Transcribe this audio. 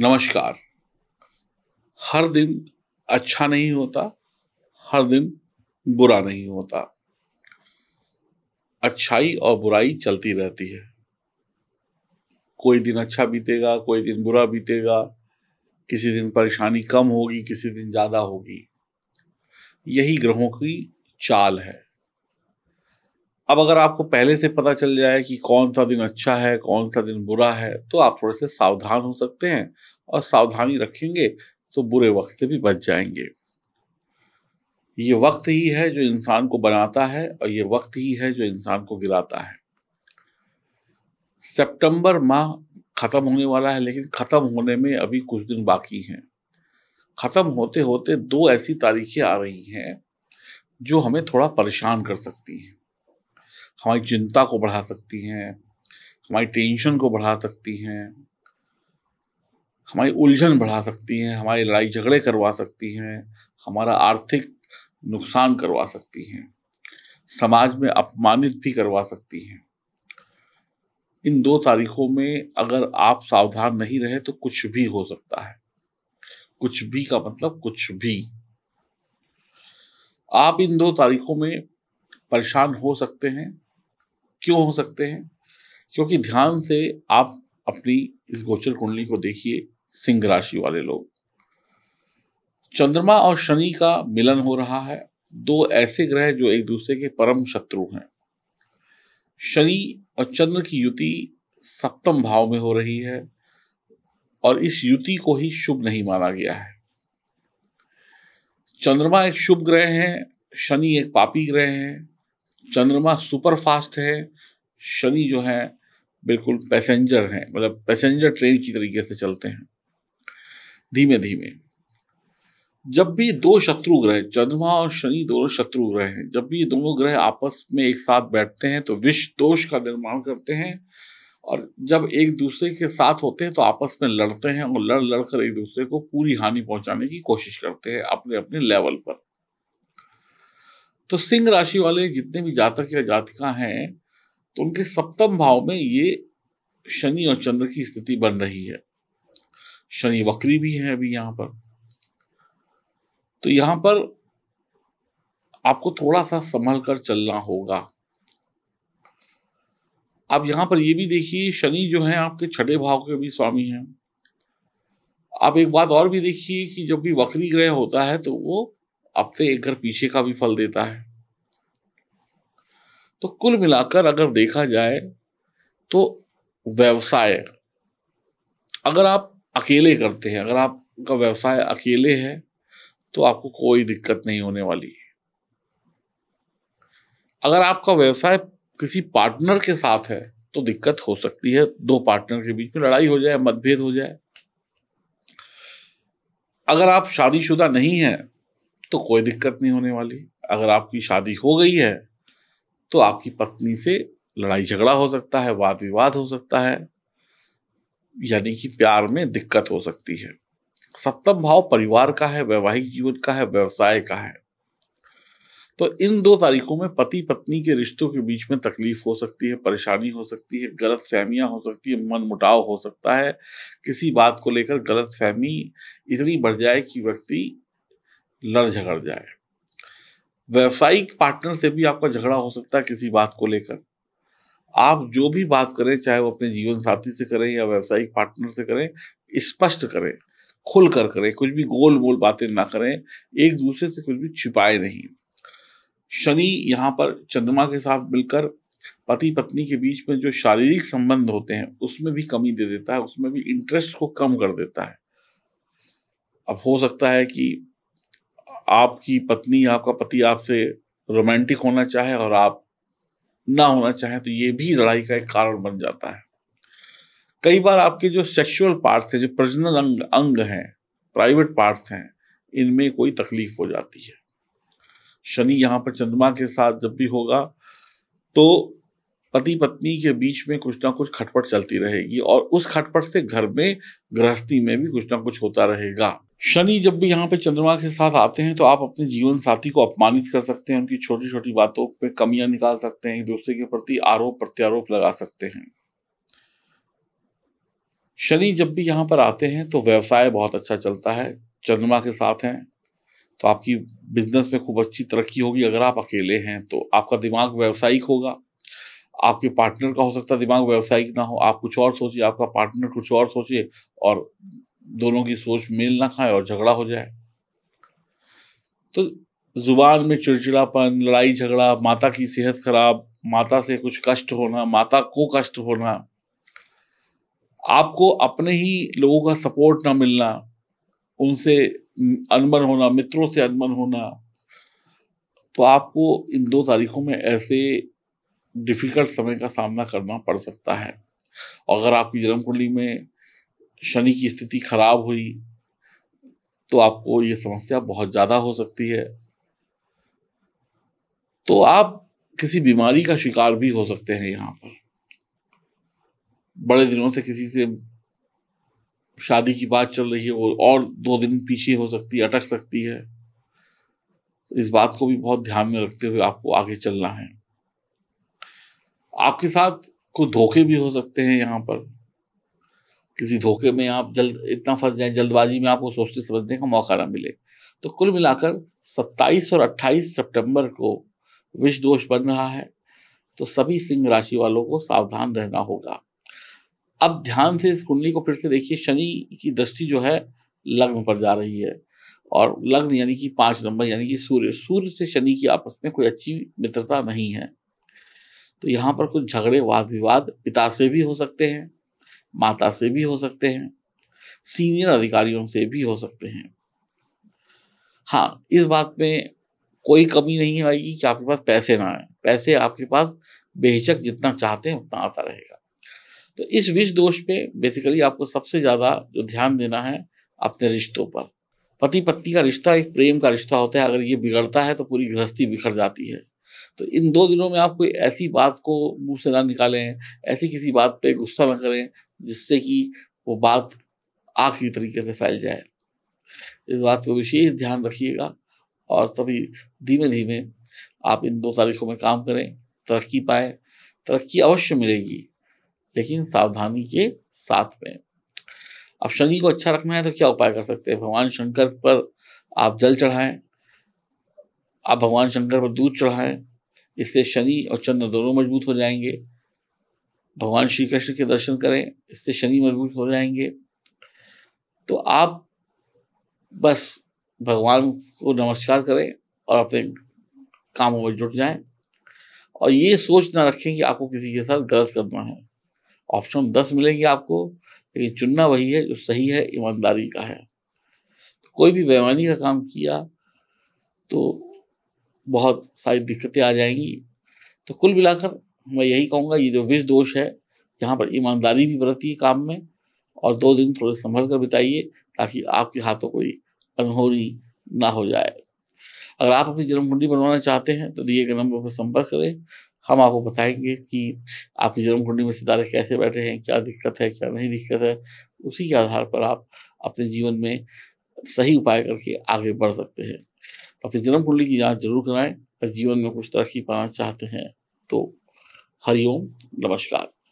नमस्कार हर दिन अच्छा नहीं होता हर दिन बुरा नहीं होता अच्छाई और बुराई चलती रहती है कोई दिन अच्छा बीतेगा कोई दिन बुरा बीतेगा किसी दिन परेशानी कम होगी किसी दिन ज़्यादा होगी यही ग्रहों की चाल है अब अगर आपको पहले से पता चल जाए कि कौन सा दिन अच्छा है कौन सा दिन बुरा है तो आप थोड़े से सावधान हो सकते हैं और सावधानी रखेंगे तो बुरे वक्त से भी बच जाएंगे ये वक्त ही है जो इंसान को बनाता है और ये वक्त ही है जो इंसान को गिराता है सितंबर माह ख़त्म होने वाला है लेकिन ख़त्म होने में अभी कुछ दिन बाकी हैं ख़त्म होते होते दो ऐसी तारीखें आ रही हैं जो हमें थोड़ा परेशान कर सकती हैं हमारी चिंता को बढ़ा सकती हैं हमारी टेंशन को बढ़ा सकती हैं हमारी उलझन बढ़ा सकती हैं हमारी लड़ाई झगड़े करवा सकती हैं हमारा आर्थिक नुकसान करवा सकती हैं समाज में अपमानित भी करवा सकती हैं इन दो तारीखों में अगर आप सावधान नहीं रहे तो कुछ भी हो सकता है कुछ भी का मतलब कुछ भी आप इन दो तारीखों में परेशान हो सकते हैं क्यों हो सकते हैं क्योंकि ध्यान से आप अपनी इस गोचर कुंडली को देखिए सिंह राशि वाले लोग चंद्रमा और शनि का मिलन हो रहा है दो ऐसे ग्रह जो एक दूसरे के परम शत्रु हैं शनि और चंद्र की युति सप्तम भाव में हो रही है और इस युति को ही शुभ नहीं माना गया है चंद्रमा एक शुभ ग्रह है शनि एक पापी ग्रह है चंद्रमा सुपर फास्ट है शनि जो है बिल्कुल पैसेंजर हैं मतलब पैसेंजर ट्रेन की तरीके से चलते हैं धीमे धीमे जब भी दो शत्रु ग्रह चंद्रमा और शनि दोनों शत्रु ग्रह हैं जब भी ये दोनों ग्रह आपस में एक साथ बैठते हैं तो विष दोष का निर्माण करते हैं और जब एक दूसरे के साथ होते हैं तो आपस में लड़ते हैं और लड़ लड़कर एक दूसरे को पूरी हानि पहुंचाने की कोशिश करते हैं अपने अपने लेवल पर तो सिंह राशि वाले जितने भी जातक या जातिका हैं तो उनके सप्तम भाव में ये शनि और चंद्र की स्थिति बन रही है शनि वक्री भी है अभी यहां पर तो यहां पर आपको थोड़ा सा संभल कर चलना होगा आप यहां पर ये भी देखिए शनि जो है आपके छठे भाव के भी स्वामी हैं आप एक बात और भी देखिए कि जब भी वक्री ग्रह होता है तो वो आपसे तो एक घर पीछे का भी फल देता है तो कुल मिलाकर अगर देखा जाए तो व्यवसाय अगर आप अकेले करते हैं अगर आपका व्यवसाय अकेले है तो आपको कोई दिक्कत नहीं होने वाली है अगर आपका व्यवसाय किसी पार्टनर के साथ है तो दिक्कत हो सकती है दो पार्टनर के बीच में लड़ाई हो जाए मतभेद हो जाए अगर आप शादीशुदा नहीं हैं तो कोई दिक्कत नहीं होने वाली अगर आपकी शादी हो गई है तो आपकी पत्नी से लड़ाई झगड़ा हो सकता है वाद विवाद हो सकता है यानी कि प्यार में दिक्कत हो सकती है सप्तम भाव परिवार का है वैवाहिक जीवन का है व्यवसाय का है तो इन दो तारीखों में पति पत्नी के रिश्तों के बीच में तकलीफ हो सकती है परेशानी हो सकती है गलत फहमियाँ हो सकती है मन मुटाव हो सकता है किसी बात को लेकर गलत फहमी इतनी बढ़ जाए कि व्यक्ति लड़ झगड़ जाए व्यवसायिक पार्टनर से भी आपका झगड़ा हो सकता है किसी बात को लेकर आप जो भी बात करें चाहे वो अपने जीवन साथी से करें या व्यवसायिक पार्टनर से करें स्पष्ट करें खुल कर करें कुछ भी गोल मोल बातें ना करें एक दूसरे से कुछ भी छिपाए नहीं शनि यहाँ पर चंद्रमा के साथ मिलकर पति पत्नी के बीच में जो शारीरिक संबंध होते हैं उसमें भी कमी दे देता है उसमें भी इंटरेस्ट को कम कर देता है अब हो सकता है कि आपकी पत्नी आपका पति आपसे रोमांटिक होना चाहे और आप ना होना चाहे तो ये भी लड़ाई का एक कारण बन जाता है कई बार आपके जो सेक्सुअल पार्ट्स हैं जो प्रजनन अंग अंग हैं प्राइवेट पार्ट्स हैं इनमें कोई तकलीफ हो जाती है शनि यहाँ पर चंद्रमा के साथ जब भी होगा तो पति पत्नी के बीच में कुछ ना कुछ खटपट चलती रहेगी और उस खटपट से घर में गृहस्थी में भी कुछ ना कुछ होता रहेगा शनि जब भी यहाँ पे चंद्रमा के साथ आते हैं तो आप अपने जीवन साथी को अपमानित कर सकते हैं उनकी छोटी छोटी बातों पे कमियां निकाल सकते हैं एक दूसरे के प्रति आरोप प्रत्यारोप लगा सकते हैं शनि जब भी यहाँ पर आते हैं तो व्यवसाय बहुत अच्छा चलता है चंद्रमा के साथ हैं तो आपकी बिजनेस में खूब अच्छी तरक्की होगी अगर आप अकेले हैं तो आपका दिमाग व्यावसायिक होगा आपके पार्टनर का हो सकता है दिमाग व्यावसायिक ना हो आप कुछ और सोचिए आपका पार्टनर कुछ और सोचिए और दोनों की सोच मेल ना खाए और झगड़ा हो जाए तो जुबान में चिड़चिड़ापन लड़ाई झगड़ा माता की सेहत खराब माता से कुछ कष्ट होना माता को कष्ट होना आपको अपने ही लोगों का सपोर्ट ना मिलना उनसे अनबन होना मित्रों से अनबन होना तो आपको इन दो तारीखों में ऐसे डिफ़िकल्ट समय का सामना करना पड़ सकता है अगर आपकी जन्म कुंडली में शनि की स्थिति खराब हुई तो आपको ये समस्या बहुत ज़्यादा हो सकती है तो आप किसी बीमारी का शिकार भी हो सकते हैं यहाँ पर बड़े दिनों से किसी से शादी की बात चल रही है वो और दो दिन पीछे हो सकती है अटक सकती है तो इस बात को भी बहुत ध्यान में रखते हुए आपको आगे चलना है आपके साथ कुछ धोखे भी हो सकते हैं यहाँ पर किसी धोखे में आप जल्द इतना फंस जाए जल्दबाजी में आपको सोचने समझने का मौका ना मिले तो कुल मिलाकर 27 और 28 सितंबर को विष दोष बन रहा है तो सभी सिंह राशि वालों को सावधान रहना होगा अब ध्यान से इस कुंडली को फिर से देखिए शनि की दृष्टि जो है लग्न पर जा रही है और लग्न यानी कि पाँच नंबर यानी कि सूर्य सूर्य से शनि की आपस में कोई अच्छी मित्रता नहीं है तो यहाँ पर कुछ झगड़े वाद विवाद पिता से भी हो सकते हैं माता से भी हो सकते हैं सीनियर अधिकारियों से भी हो सकते हैं हाँ इस बात में कोई कमी नहीं आएगी कि आपके पास पैसे ना आए पैसे आपके पास बेहचक जितना चाहते हैं उतना आता रहेगा तो इस विष दोष पे बेसिकली आपको सबसे ज़्यादा जो ध्यान देना है अपने रिश्तों पर पति पत्नी का रिश्ता एक प्रेम का रिश्ता होता है अगर ये बिगड़ता है तो पूरी गृहस्थी बिखर जाती है तो इन दो दिनों में आप कोई ऐसी बात को मुंह से ना निकालें ऐसी किसी बात पे गुस्सा ना करें जिससे कि वो बात आखिरी तरीके से फैल जाए इस बात को विशेष ध्यान रखिएगा और सभी धीमे धीमे आप इन दो तारीखों में काम करें तरक्की पाए तरक्की अवश्य मिलेगी लेकिन सावधानी के साथ में अब शनि को अच्छा रखना है तो क्या उपाय कर सकते हैं भगवान शंकर पर आप जल चढ़ाएं आप भगवान शंकर पर दूध चढ़ाएं इससे शनि और चंद्र दोनों मजबूत हो जाएंगे भगवान श्री कृष्ण के दर्शन करें इससे शनि मजबूत हो जाएंगे तो आप बस भगवान को नमस्कार करें और अपने कामों में जुट जाएं और ये सोच ना रखें कि आपको किसी के साथ गलत करना है ऑप्शन दस मिलेंगे आपको लेकिन चुनना वही है जो सही है ईमानदारी का है तो कोई भी बेमानी का काम किया तो बहुत सारी दिक्कतें आ जाएंगी तो कुल मिलाकर मैं यही कहूँगा ये जो विष दोष है यहाँ पर ईमानदारी भी बरती है काम में और दो दिन थोड़े संभल कर बिताइए ताकि आपके हाथों कोई अनहोनी ना हो जाए अगर आप अपनी जन्म कुंडली बनवाना चाहते हैं तो दिए गए नंबर पर संपर्क करें हम आपको बताएंगे कि आपकी जन्म कुंडली में सितारे कैसे बैठे हैं क्या दिक्कत है क्या नहीं दिक्कत है उसी के आधार पर आप अपने जीवन में सही उपाय करके आगे बढ़ सकते हैं अपनी जन्म कुंडली की जांच जरूर कराएं अगर जीवन में कुछ तरक्की पाना चाहते हैं तो हरिओम नमस्कार